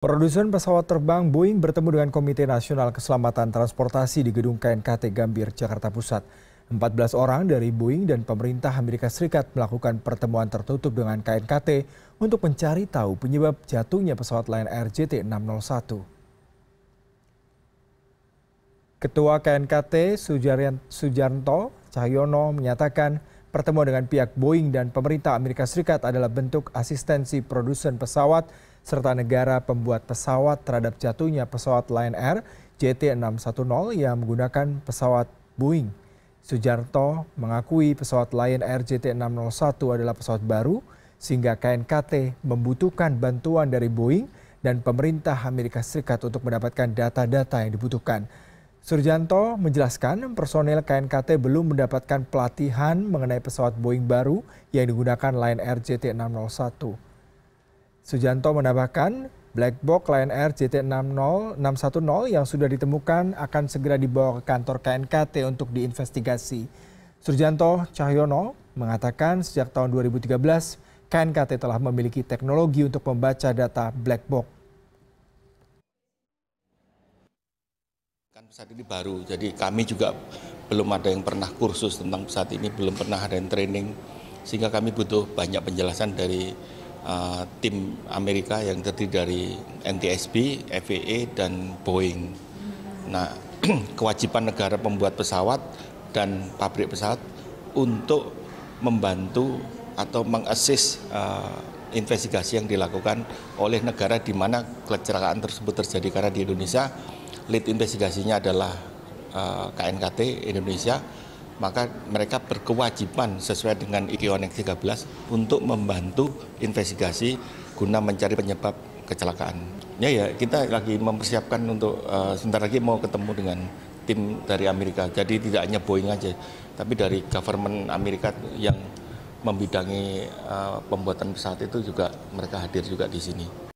Produsen pesawat terbang Boeing bertemu dengan Komite Nasional Keselamatan Transportasi di Gedung KNKT Gambir, Jakarta Pusat. 14 orang dari Boeing dan pemerintah Amerika Serikat melakukan pertemuan tertutup dengan KNKT untuk mencari tahu penyebab jatuhnya pesawat Lion Air JT601. Ketua KNKT Sujarto Cahyono menyatakan pertemuan dengan pihak Boeing dan pemerintah Amerika Serikat adalah bentuk asistensi produsen pesawat serta negara pembuat pesawat terhadap jatuhnya pesawat Lion Air JT610 yang menggunakan pesawat Boeing. Sujarto mengakui pesawat Lion Air JT601 adalah pesawat baru sehingga KNKT membutuhkan bantuan dari Boeing dan pemerintah Amerika Serikat untuk mendapatkan data-data yang dibutuhkan. Surjanto menjelaskan personel KNKT belum mendapatkan pelatihan mengenai pesawat Boeing baru yang digunakan Lion Air JT601. Sujanto menambahkan, Black Box Lion Air JT60610 yang sudah ditemukan akan segera dibawa ke kantor KNKT untuk diinvestigasi. Surjanto Cahyono mengatakan sejak tahun 2013 KNKT telah memiliki teknologi untuk membaca data black box. Kan pesawat ini baru, jadi kami juga belum ada yang pernah kursus tentang pesawat ini, belum pernah ada yang training, sehingga kami butuh banyak penjelasan dari Uh, tim Amerika yang terdiri dari NTSB, FAA, dan Boeing. Nah, kewajiban negara pembuat pesawat dan pabrik pesawat untuk membantu atau mengasis uh, investigasi yang dilakukan oleh negara di mana kecelakaan tersebut terjadi karena di Indonesia lead investigasinya adalah uh, KNKT Indonesia maka mereka berkewajiban sesuai dengan tiga 13 untuk membantu investigasi guna mencari penyebab kecelakaan. Ya ya, kita lagi mempersiapkan untuk uh, sebentar lagi mau ketemu dengan tim dari Amerika. Jadi tidak hanya Boeing aja, tapi dari government Amerika yang membidangi uh, pembuatan pesawat itu juga mereka hadir juga di sini.